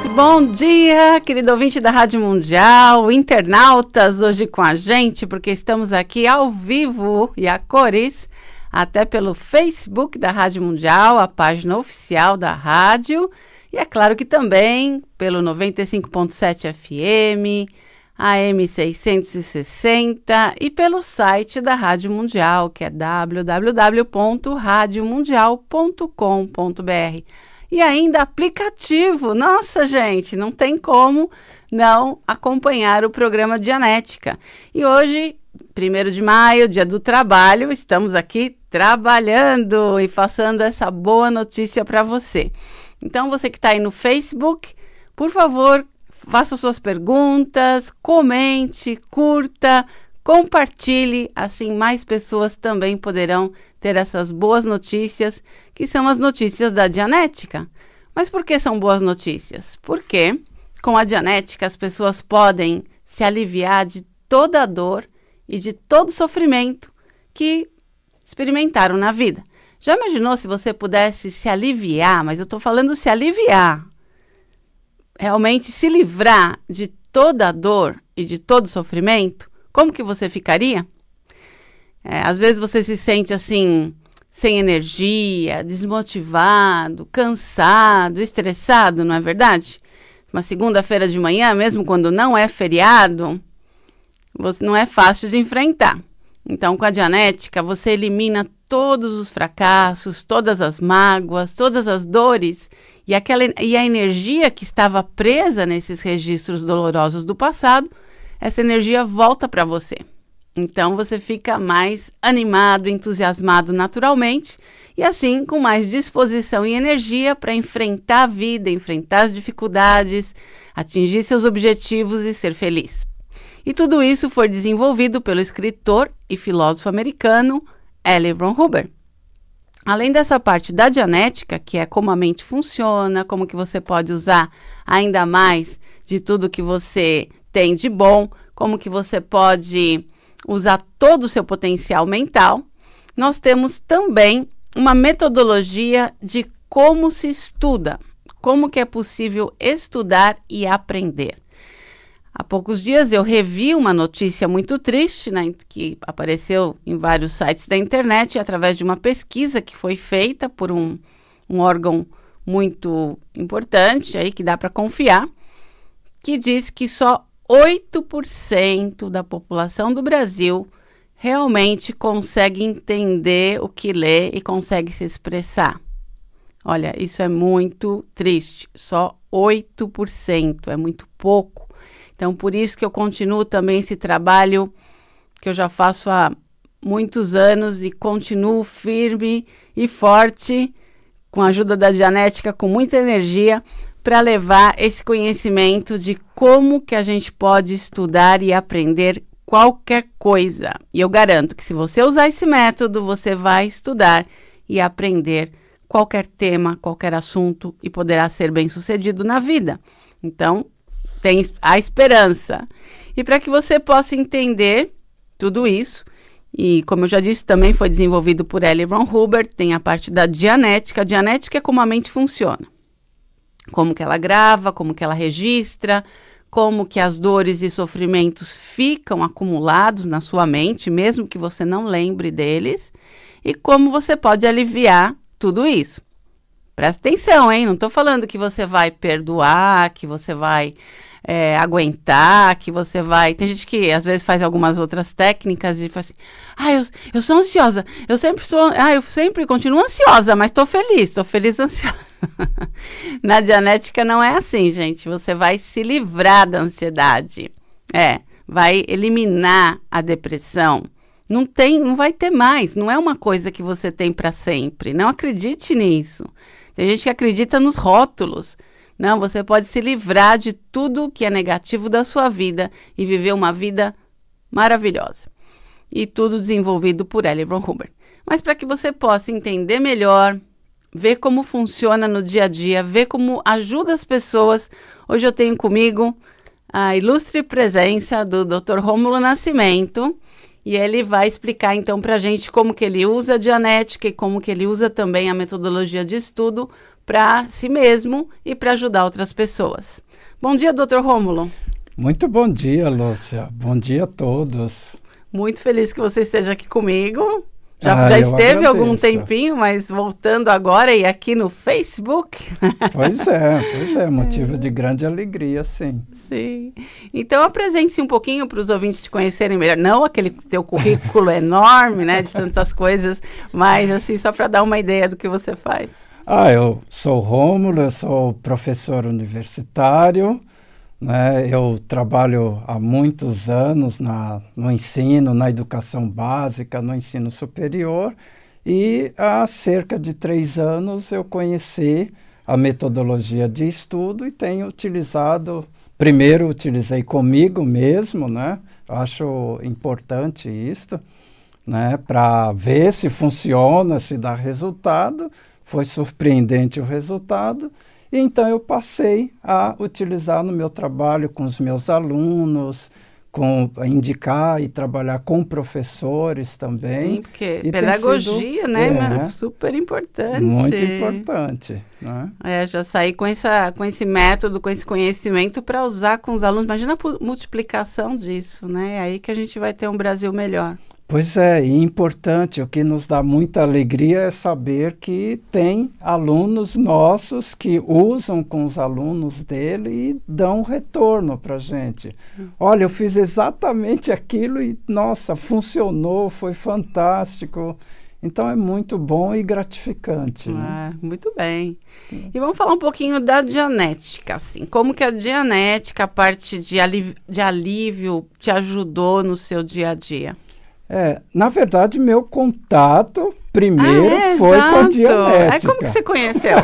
Muito bom dia, querido ouvinte da Rádio Mundial, internautas hoje com a gente, porque estamos aqui ao vivo e a cores, até pelo Facebook da Rádio Mundial, a página oficial da rádio, e é claro que também pelo 95.7 FM, AM 660 e pelo site da Rádio Mundial, que é www.radiomundial.com.br e ainda aplicativo. Nossa, gente, não tem como não acompanhar o programa Dianética. E hoje, 1 de maio, dia do trabalho, estamos aqui trabalhando e passando essa boa notícia para você. Então, você que está aí no Facebook, por favor, faça suas perguntas, comente, curta, Compartilhe, assim mais pessoas também poderão ter essas boas notícias, que são as notícias da Dianética. Mas por que são boas notícias? Porque com a Dianética as pessoas podem se aliviar de toda a dor e de todo o sofrimento que experimentaram na vida. Já imaginou se você pudesse se aliviar, mas eu estou falando se aliviar, realmente se livrar de toda a dor e de todo o sofrimento? como que você ficaria? É, às vezes você se sente assim, sem energia, desmotivado, cansado, estressado, não é verdade? Uma segunda-feira de manhã, mesmo quando não é feriado, não é fácil de enfrentar. Então, com a Dianética, você elimina todos os fracassos, todas as mágoas, todas as dores e, aquela, e a energia que estava presa nesses registros dolorosos do passado essa energia volta para você. Então você fica mais animado, entusiasmado naturalmente e assim com mais disposição e energia para enfrentar a vida, enfrentar as dificuldades, atingir seus objetivos e ser feliz. E tudo isso foi desenvolvido pelo escritor e filósofo americano L. Ron Huber. Além dessa parte da dianética, que é como a mente funciona, como que você pode usar ainda mais de tudo que você tem de bom, como que você pode usar todo o seu potencial mental. Nós temos também uma metodologia de como se estuda, como que é possível estudar e aprender. Há poucos dias eu revi uma notícia muito triste, né, que apareceu em vários sites da internet através de uma pesquisa que foi feita por um, um órgão muito importante aí que dá para confiar, que diz que só 8% da população do Brasil realmente consegue entender o que lê e consegue se expressar. Olha, isso é muito triste, só 8%, é muito pouco. Então, por isso que eu continuo também esse trabalho que eu já faço há muitos anos e continuo firme e forte, com a ajuda da Dianética, com muita energia, para levar esse conhecimento de como que a gente pode estudar e aprender qualquer coisa. E eu garanto que se você usar esse método, você vai estudar e aprender qualquer tema, qualquer assunto e poderá ser bem-sucedido na vida. Então, tem a esperança. E para que você possa entender tudo isso, e como eu já disse, também foi desenvolvido por Ellie Ron Hubbard, tem a parte da dianética. A dianética é como a mente funciona como que ela grava, como que ela registra, como que as dores e sofrimentos ficam acumulados na sua mente, mesmo que você não lembre deles, e como você pode aliviar tudo isso. Presta atenção, hein? Não estou falando que você vai perdoar, que você vai é, aguentar, que você vai. Tem gente que às vezes faz algumas outras técnicas de tipo assim, ah, eu, eu sou ansiosa, eu sempre sou, ah, eu sempre continuo ansiosa, mas estou feliz, estou feliz ansiosa. Na dianética não é assim, gente. Você vai se livrar da ansiedade. É, vai eliminar a depressão. Não tem, não vai ter mais. Não é uma coisa que você tem para sempre. Não acredite nisso. Tem gente que acredita nos rótulos. Não, você pode se livrar de tudo que é negativo da sua vida e viver uma vida maravilhosa. E tudo desenvolvido por Ellie Ron Huber. Mas para que você possa entender melhor ver como funciona no dia a dia, ver como ajuda as pessoas. Hoje eu tenho comigo a ilustre presença do Dr. Rômulo Nascimento e ele vai explicar então para a gente como que ele usa a Dianética e como que ele usa também a metodologia de estudo para si mesmo e para ajudar outras pessoas. Bom dia, Dr. Rômulo. Muito bom dia, Lúcia. Bom dia a todos. Muito feliz que você esteja aqui comigo. Já, ah, já esteve algum tempinho, mas voltando agora e aqui no Facebook. Pois é, pois é, motivo é. de grande alegria, sim. Sim. Então apresente-se um pouquinho para os ouvintes te conhecerem melhor. Não aquele teu currículo enorme, né, de tantas coisas, mas assim, só para dar uma ideia do que você faz. Ah, eu sou Rômulo, eu sou professor universitário, né? Eu trabalho há muitos anos na, no ensino, na educação básica, no ensino superior, e há cerca de três anos eu conheci a metodologia de estudo e tenho utilizado. Primeiro, utilizei comigo mesmo, né? Acho importante isto, né? Para ver se funciona, se dá resultado. Foi surpreendente o resultado então eu passei a utilizar no meu trabalho com os meus alunos, com indicar e trabalhar com professores também. Sim, porque e pedagogia, sido, né, é, super importante. Muito importante, né? É, já saí com essa com esse método, com esse conhecimento para usar com os alunos. Imagina a multiplicação disso, né? É aí que a gente vai ter um Brasil melhor. Pois é, e importante, o que nos dá muita alegria é saber que tem alunos nossos que usam com os alunos dele e dão retorno para a gente. Hum. Olha, eu fiz exatamente aquilo e, nossa, funcionou, foi fantástico. Então é muito bom e gratificante. Né? Ah, muito bem. Hum. E vamos falar um pouquinho da Dianética, assim. Como que a Dianética, a parte de de alívio te ajudou no seu dia a dia? É, na verdade, meu contato primeiro ah, é, foi exato. com a Dianética. Aí como que você conheceu?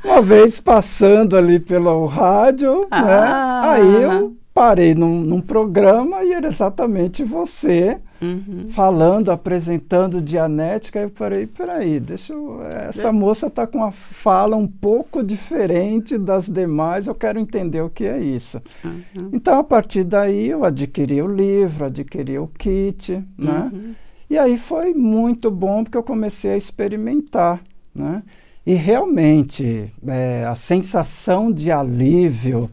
Uma vez passando ali pelo rádio, né, ah, né? aí eu parei num, num programa e era exatamente você Uhum. falando, apresentando Dianética, eu parei, peraí, deixa eu, eh, essa né? moça está com uma fala um pouco diferente das demais, eu quero entender o que é isso. Uhum. Então, a partir daí, eu adquiri o livro, adquiri o kit, né? Uhum. E aí foi muito bom, porque eu comecei a experimentar, né? E realmente, é, a sensação de alívio,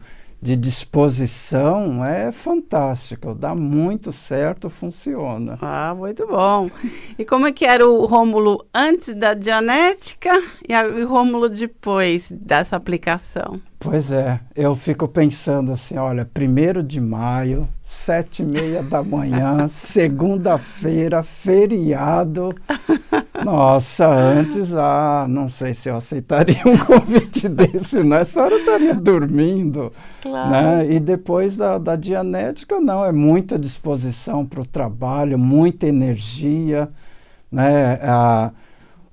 de disposição é fantástico, dá muito certo, funciona. Ah, muito bom. E como é que era o Rômulo antes da Dianética e o Rômulo depois dessa aplicação? Pois é, eu fico pensando assim, olha, primeiro de maio, sete e meia da manhã, segunda-feira, feriado. Nossa, antes, ah, não sei se eu aceitaria um convite desse, né? A senhora estaria dormindo, né? claro. né? E depois da, da Dianética, não, é muita disposição para o trabalho, muita energia, né? Ah,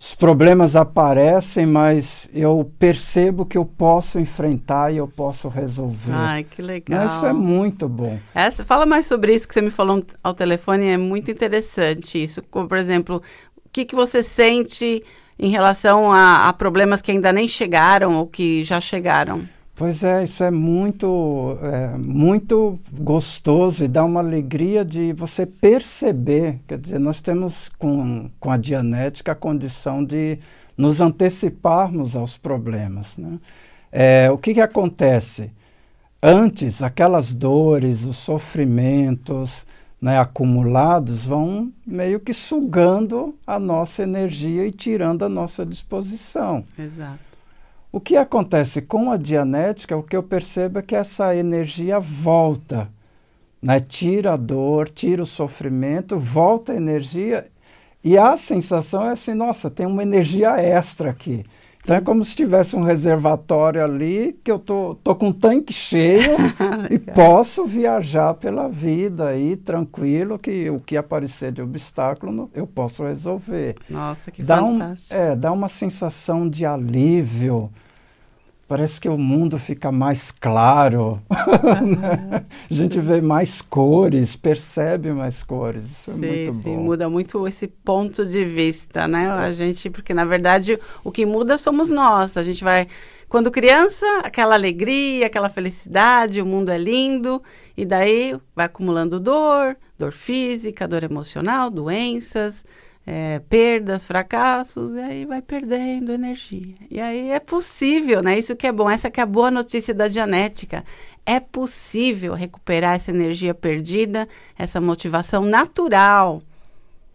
os problemas aparecem, mas eu percebo que eu posso enfrentar e eu posso resolver. Ai, que legal. Né, isso é muito bom. Essa, fala mais sobre isso que você me falou ao telefone, é muito interessante isso. Como, por exemplo, o que, que você sente em relação a, a problemas que ainda nem chegaram ou que já chegaram? Pois é, isso é muito, é, muito gostoso e dá uma alegria de você perceber. Quer dizer, nós temos com, com a Dianética a condição de nos anteciparmos aos problemas. Né? É, o que, que acontece? Antes, aquelas dores, os sofrimentos né, acumulados vão meio que sugando a nossa energia e tirando a nossa disposição. Exato. O que acontece com a dianética, o que eu percebo é que essa energia volta, né? tira a dor, tira o sofrimento, volta a energia, e a sensação é assim: nossa, tem uma energia extra aqui. Então é como se tivesse um reservatório ali, que eu tô, tô com um tanque cheio e posso viajar pela vida aí, tranquilo, que o que aparecer de obstáculo eu posso resolver. Nossa, que dá fantástico. Um, é, dá uma sensação de alívio parece que o mundo fica mais claro, uhum. a gente vê mais cores, percebe mais cores, isso é sim, é muito sim, bom. muda muito esse ponto de vista, né? A gente, porque na verdade o que muda somos nós, a gente vai quando criança, aquela alegria, aquela felicidade, o mundo é lindo, e daí vai acumulando dor, dor física, dor emocional, doenças, é, perdas, fracassos, e aí vai perdendo energia. E aí é possível, né? Isso que é bom, essa que é a boa notícia da Dianética. É possível recuperar essa energia perdida, essa motivação natural.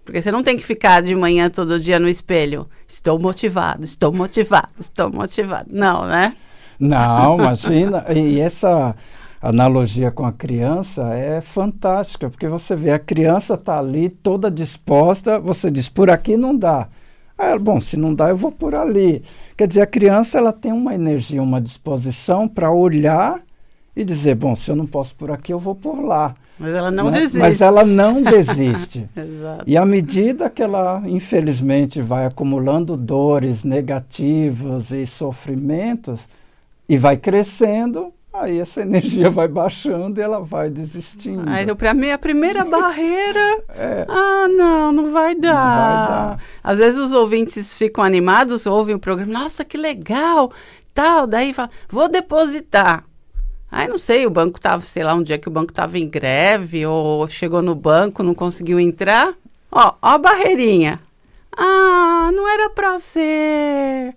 Porque você não tem que ficar de manhã todo dia no espelho. Estou motivado, estou motivado, estou motivado. Não, né? Não, imagina. E essa analogia com a criança é fantástica, porque você vê a criança está ali toda disposta, você diz, por aqui não dá. Ah, bom, se não dá, eu vou por ali. Quer dizer, a criança ela tem uma energia, uma disposição para olhar e dizer, bom, se eu não posso por aqui, eu vou por lá. Mas ela não né? desiste. Mas ela não desiste. e à medida que ela, infelizmente, vai acumulando dores negativas e sofrimentos, e vai crescendo, Aí essa energia vai baixando e ela vai desistindo. Aí então, para mim a primeira barreira, é. ah não, não vai, não vai, dar. Às vezes os ouvintes ficam animados, ouvem o programa, nossa que legal, tal, daí fala, vou depositar. Aí não sei, o banco estava, sei lá, um dia que o banco estava em greve ou chegou no banco, não conseguiu entrar. Ó, ó a barreirinha. Ah, não era para ser.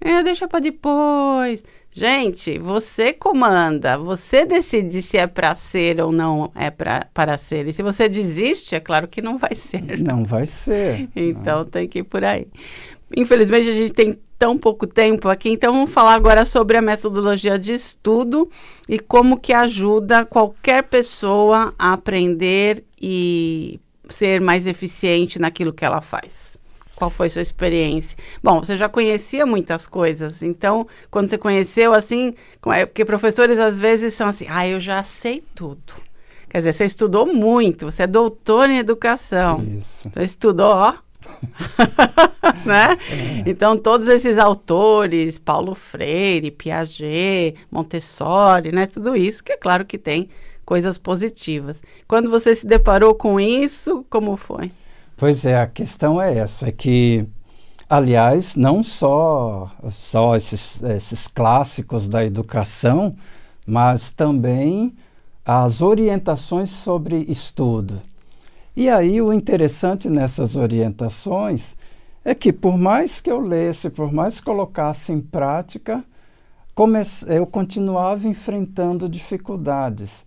É, deixa para depois. Gente, você comanda, você decide se é para ser ou não é pra, para ser. E se você desiste, é claro que não vai ser. Não vai ser. Né? então não. tem que ir por aí. Infelizmente, a gente tem tão pouco tempo aqui, então vamos falar agora sobre a metodologia de estudo e como que ajuda qualquer pessoa a aprender e ser mais eficiente naquilo que ela faz. Qual foi sua experiência? Bom, você já conhecia muitas coisas, então quando você conheceu assim, porque professores às vezes são assim, ah, eu já sei tudo. Quer dizer, você estudou muito, você é doutor em educação. Isso. Então estudou, ó. né? É. Então todos esses autores, Paulo Freire, Piaget, Montessori, né, tudo isso, que é claro que tem coisas positivas. Quando você se deparou com isso, como foi? Pois é, a questão é essa, é que, aliás, não só, só esses, esses clássicos da educação, mas também as orientações sobre estudo. E aí o interessante nessas orientações é que por mais que eu lesse, por mais que colocasse em prática, eu continuava enfrentando dificuldades.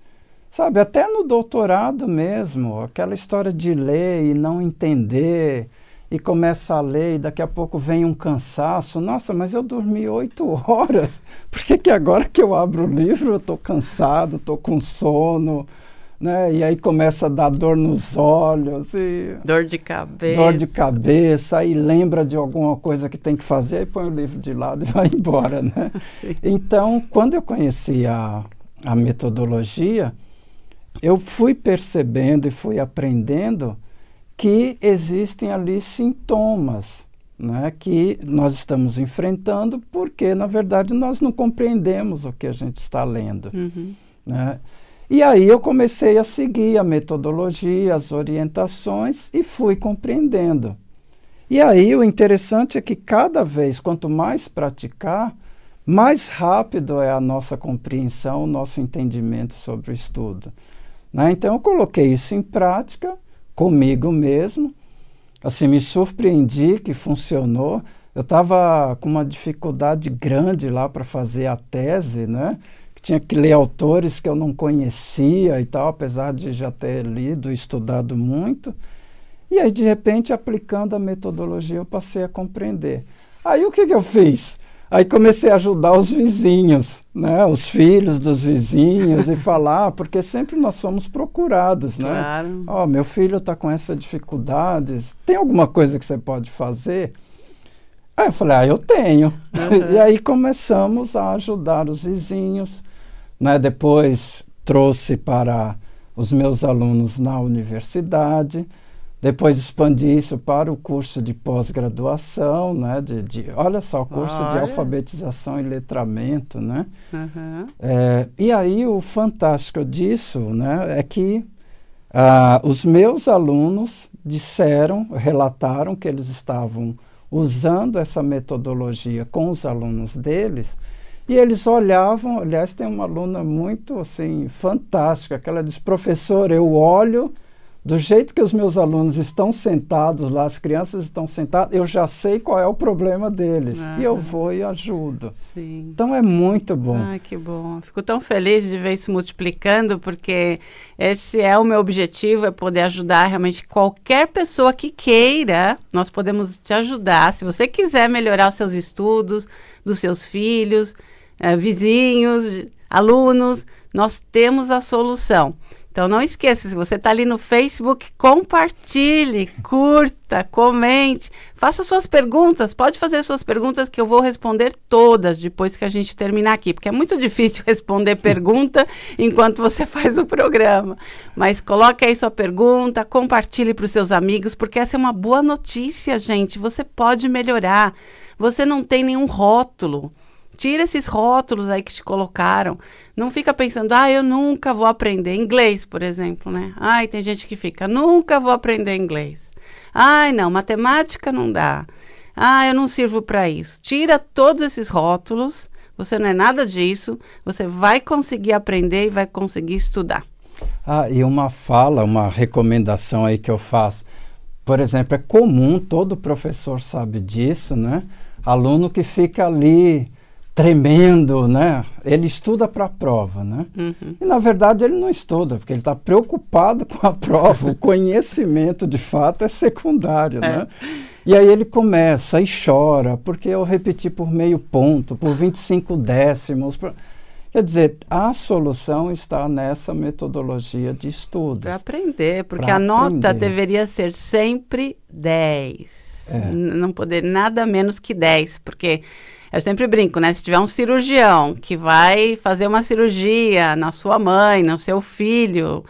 Sabe, até no doutorado mesmo, aquela história de ler e não entender, e começa a ler e daqui a pouco vem um cansaço. Nossa, mas eu dormi oito horas, por que, que agora que eu abro o livro eu estou cansado, estou com sono? Né? E aí começa a dar dor nos olhos e dor de cabeça. Dor de cabeça e lembra de alguma coisa que tem que fazer e põe o livro de lado e vai embora, né? Então, quando eu conheci a, a metodologia, eu fui percebendo e fui aprendendo que existem ali sintomas né, que nós estamos enfrentando porque, na verdade, nós não compreendemos o que a gente está lendo. Uhum. Né? E aí eu comecei a seguir a metodologia, as orientações e fui compreendendo. E aí o interessante é que cada vez, quanto mais praticar, mais rápido é a nossa compreensão, o nosso entendimento sobre o estudo. Né? Então eu coloquei isso em prática comigo mesmo. Assim, me surpreendi que funcionou. Eu estava com uma dificuldade grande lá para fazer a tese, né? Que tinha que ler autores que eu não conhecia e tal, apesar de já ter lido e estudado muito. E aí, de repente, aplicando a metodologia, eu passei a compreender. Aí o que, que eu fiz? Aí comecei a ajudar os vizinhos, né? os filhos dos vizinhos, e falar, porque sempre nós somos procurados, né? Claro. oh, meu filho está com essa dificuldade, tem alguma coisa que você pode fazer? Aí eu falei, ah, eu tenho. Uhum. E aí começamos a ajudar os vizinhos, né? Depois trouxe para os meus alunos na universidade. Depois expandi isso para o curso de pós-graduação, né? De, de, olha só, curso olha. de alfabetização e letramento, né? Uhum. É, e aí o fantástico disso, né, é que ah, os meus alunos disseram, relataram que eles estavam usando essa metodologia com os alunos deles e eles olhavam, aliás, tem uma aluna muito assim fantástica, que ela diz: "Professor, eu olho do jeito que os meus alunos estão sentados lá, as crianças estão sentadas, eu já sei qual é o problema deles. Ah, e eu ah. vou e ajudo. Sim. Então é muito bom. Ah, que bom. Fico tão feliz de ver isso multiplicando, porque esse é o meu objetivo, é poder ajudar realmente qualquer pessoa que queira. Nós podemos te ajudar. Se você quiser melhorar os seus estudos, dos seus filhos, eh, vizinhos, alunos, nós temos a solução. Então não esqueça, se você está ali no Facebook, compartilhe, curta, comente, faça suas perguntas, pode fazer suas perguntas que eu vou responder todas depois que a gente terminar aqui, porque é muito difícil responder pergunta enquanto você faz o programa. Mas coloque aí sua pergunta, compartilhe para os seus amigos, porque essa é uma boa notícia, gente. Você pode melhorar. Você não tem nenhum rótulo. Tira esses rótulos aí que te colocaram. Não fica pensando, ah, eu nunca vou aprender inglês, por exemplo, né? Ai, tem gente que fica, nunca vou aprender inglês. Ai, não, matemática não dá. Ah, eu não sirvo para isso. Tira todos esses rótulos. Você não é nada disso. Você vai conseguir aprender e vai conseguir estudar. Ah, e uma fala, uma recomendação aí que eu faço. Por exemplo, é comum, todo professor sabe disso, né? Aluno que fica ali tremendo, né? Ele estuda para a prova, né? Uhum. E na verdade ele não estuda, porque ele está preocupado com a prova. o conhecimento de fato é secundário, né? é. né? E aí ele começa e chora, porque eu repeti por meio ponto, por 25 décimos. Por... Quer dizer, a solução está nessa metodologia de estudos. Para aprender, porque pra a nota deveria ser sempre 10. É. Não poder nada menos que 10, porque eu sempre brinco, né? Se tiver um cirurgião que vai fazer uma cirurgia na sua mãe, no seu filho,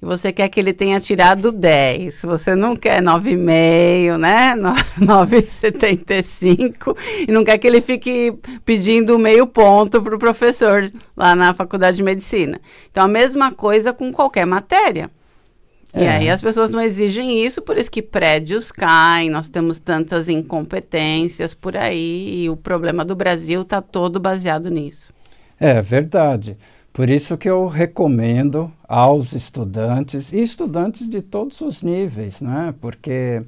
e você quer que ele tenha tirado 10, você não quer 9,5, né? 9,75, e não quer que ele fique pedindo meio ponto para o professor lá na faculdade de medicina. Então, a mesma coisa com qualquer matéria. É. E aí é. as pessoas não exigem isso, por isso que prédios caem, nós temos tantas incompetências por aí, e o problema do Brasil está todo baseado nisso. É verdade. Por isso que eu recomendo aos estudantes, e estudantes de todos os níveis, né? Porque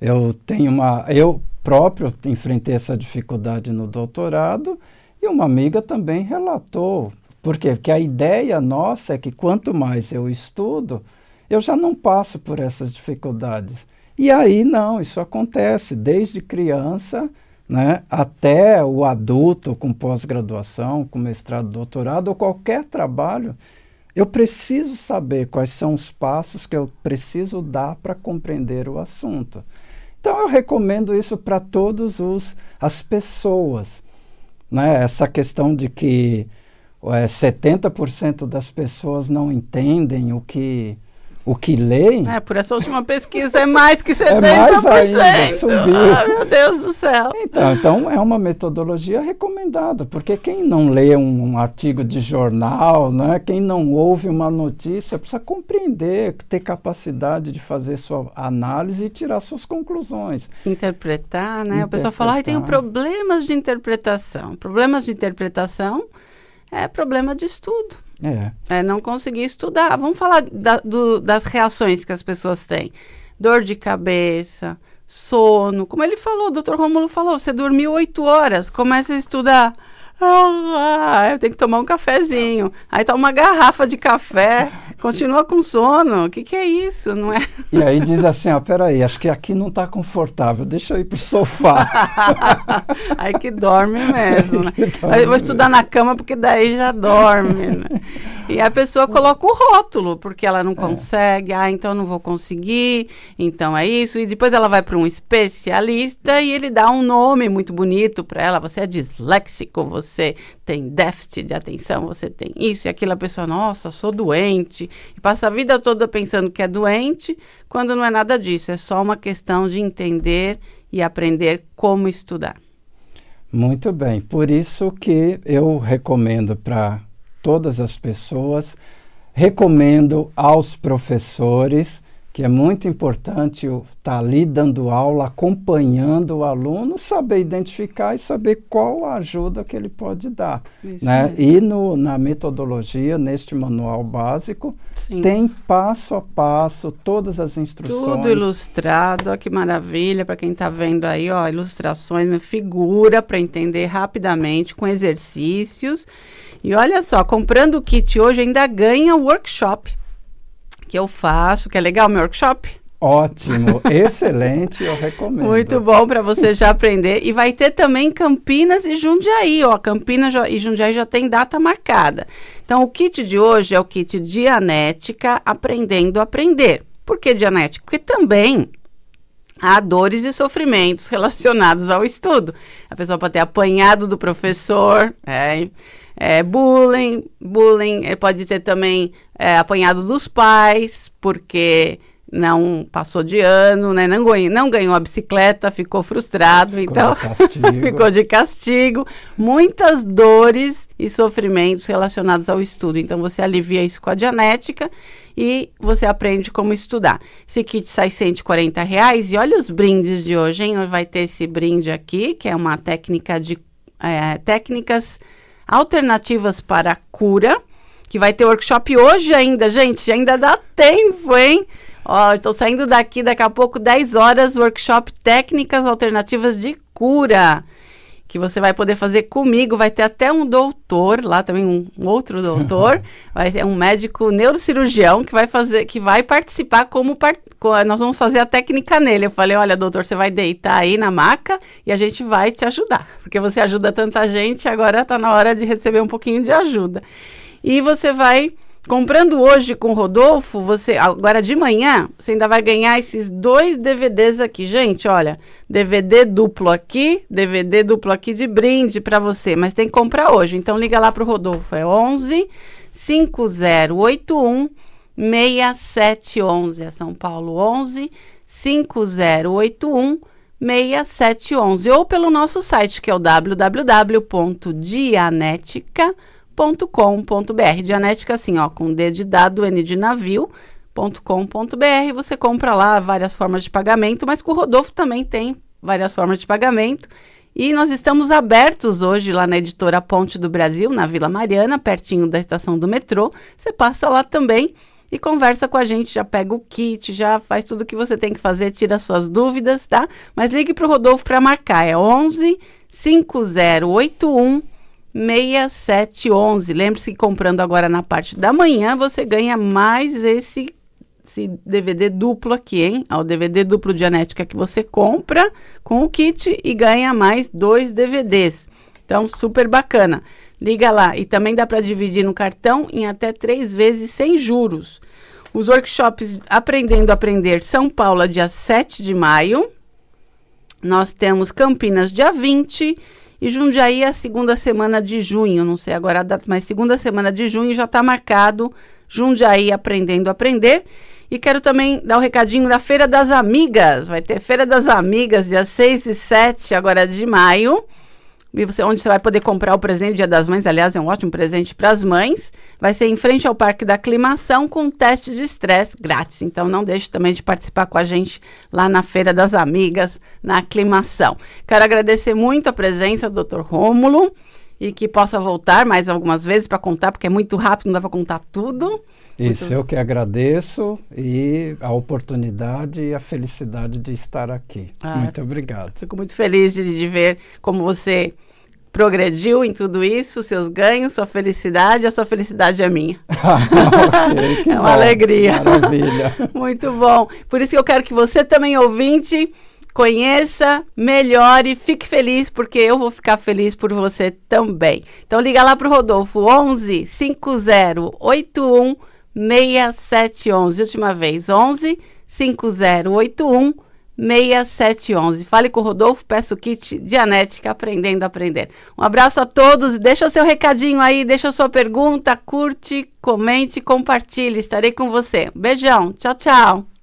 eu tenho uma. Eu próprio enfrentei essa dificuldade no doutorado e uma amiga também relatou. Por quê? Porque a ideia nossa é que quanto mais eu estudo, eu já não passo por essas dificuldades. E aí não, isso acontece desde criança né, até o adulto com pós-graduação, com mestrado, doutorado ou qualquer trabalho. Eu preciso saber quais são os passos que eu preciso dar para compreender o assunto. Então eu recomendo isso para todos os as pessoas, né? Essa questão de que é, eh, 70% das pessoas não entendem o que o que leem. É, por essa última pesquisa é mais que 70%. É mais ainda, subiu. Ah, meu Deus do céu. Então, então, é uma metodologia recomendada, porque quem não lê um, um artigo de jornal, né, quem não ouve uma notícia, precisa compreender, ter capacidade de fazer sua análise e tirar suas conclusões. Interpretar, né? O pessoal fala, ah, tenho problemas de interpretação. Problemas de interpretação é problema de estudo. É. é não consegui estudar. Vamos falar da, do, das reações que as pessoas têm. Dor de cabeça, sono. Como ele falou, o doutor Romulo falou, você dormiu oito horas, começa a estudar. Ah, eu tenho que tomar um cafezinho. Aí toma uma garrafa de café. Continua com sono. O que, que é isso? Não é? E aí diz assim: ó, peraí, acho que aqui não está confortável, deixa eu ir pro sofá. aí que dorme mesmo, né? Que dorme eu vou estudar mesmo. na cama porque daí já dorme, né? E a pessoa coloca o rótulo, porque ela não é. consegue, ah, então não vou conseguir, então é isso. E depois ela vai para um especialista e ele dá um nome muito bonito para ela. Você é disléxico, você tem déficit de atenção, você tem isso e aquilo. A pessoa, nossa, sou doente. E passa a vida toda pensando que é doente, quando não é nada disso. É só uma questão de entender e aprender como estudar. Muito bem, por isso que eu recomendo para todas as pessoas, recomendo aos professores que é muito importante estar tá ali dando aula, acompanhando o aluno, saber identificar e saber qual a ajuda que ele pode dar. Isso né? E no, na metodologia, neste manual básico, Sim. tem passo a passo todas as instruções. Tudo ilustrado, olha que maravilha para quem está vendo aí, ó, ilustrações, figura para entender rapidamente com exercícios. E olha só, comprando o kit hoje ainda ganha workshop que eu faço, que é legal meu workshop? Ótimo, excelente, eu recomendo. Muito bom para você já aprender. E vai ter também Campinas e Jundiaí, ó. Campinas e Jundiaí já tem data marcada. Então, o kit de hoje é o kit Dianética Aprendendo a Aprender. Por que Dianética? Porque também há dores e sofrimentos relacionados ao estudo. A pessoa pode ter apanhado do professor, é é, bullying, bullying eh, pode ter também é, apanhado dos pais, porque não passou de ano, né? Não ganhou, não ganhou a bicicleta, ficou frustrado, ficou então de ficou de castigo. Muitas dores e sofrimentos relacionados ao estudo. Então você alivia isso com a dianética e você aprende como estudar. Esse kit sai 140 reais e olha os brindes de hoje, hein? Vai ter esse brinde aqui, que é uma técnica de é, técnicas alternativas para cura, que vai ter workshop hoje ainda, gente. Ainda dá tempo, hein? Ó, estou saindo daqui daqui a pouco, 10 horas, workshop técnicas alternativas de cura que você vai poder fazer comigo. Vai ter até um doutor lá também, um, outro doutor, vai ser um médico neurocirurgião que vai fazer, que vai participar como part... nós vamos fazer a técnica nele. Eu falei, olha, doutor, você vai deitar aí na maca e a gente vai te ajudar, porque você ajuda tanta gente, agora está na hora de receber um pouquinho de ajuda. E você vai Comprando hoje com o Rodolfo, você agora de manhã, você ainda vai ganhar esses dois DVDs aqui, gente, olha, DVD duplo aqui, DVD duplo aqui de brinde para você, mas tem que comprar hoje. Então liga lá pro Rodolfo, é 11 5081 6711, é São Paulo 11 5081 6711 ou pelo nosso site que é o www.dianetica.com .com.br. Dianética assim, ó, com D de dado, N de navio, .com.br. Você compra lá várias formas de pagamento, mas com o Rodolfo também tem várias formas de pagamento. E nós estamos abertos hoje lá na editora Ponte do Brasil, na Vila Mariana, pertinho da estação do metrô. Você passa lá também e conversa com a gente, já pega o kit, já faz tudo o que você tem que fazer, tira suas dúvidas, tá? Mas ligue para o Rodolfo para marcar, é 11 5081 6711. Lembre-se que comprando agora na parte da manhã, você ganha mais esse, esse DVD duplo aqui, hein? o DVD duplo Dianética que você compra com o kit e ganha mais dois DVDs. Então, super bacana. Liga lá. E também dá para dividir no cartão em até três vezes sem juros. Os workshops Aprendendo a Aprender São Paulo, dia 7 de maio. Nós temos Campinas, dia 20 e Jundiaí, é a segunda semana de junho, não sei agora a data, mas segunda semana de junho já está marcado Jundiaí Aprendendo a Aprender. E quero também dar o um recadinho da Feira das Amigas. Vai ter Feira das Amigas, dia 6 e 7 agora de maio e você, onde você vai poder comprar o presente do Dia das Mães, aliás, é um ótimo presente para as mães. Vai ser em frente ao Parque da Aclimação com teste de estresse grátis. Então não deixe também de participar com a gente lá na Feira das Amigas, na Aclimação. Quero agradecer muito a presença do Dr. Rômulo e que possa voltar mais algumas vezes para contar, porque é muito rápido, não dá para contar tudo. Isso, muito... eu que agradeço e a oportunidade e a felicidade de estar aqui. Ah, muito obrigado. Fico muito feliz de, de ver como você progrediu em tudo isso, seus ganhos, sua felicidade, a sua felicidade é minha. okay, é uma bom, alegria. Maravilha. Muito bom. Por isso que eu quero que você também, ouvinte, conheça, melhore, fique feliz, porque eu vou ficar feliz por você também. Então liga lá para o Rodolfo, 11 5081 6711. Última vez, 11 5081 6711. Fale com o Rodolfo, peça o kit Dianética Aprendendo a Aprender. Um abraço a todos, deixa seu recadinho aí, deixa sua pergunta, curte, comente, compartilhe. Estarei com você. Beijão, tchau, tchau.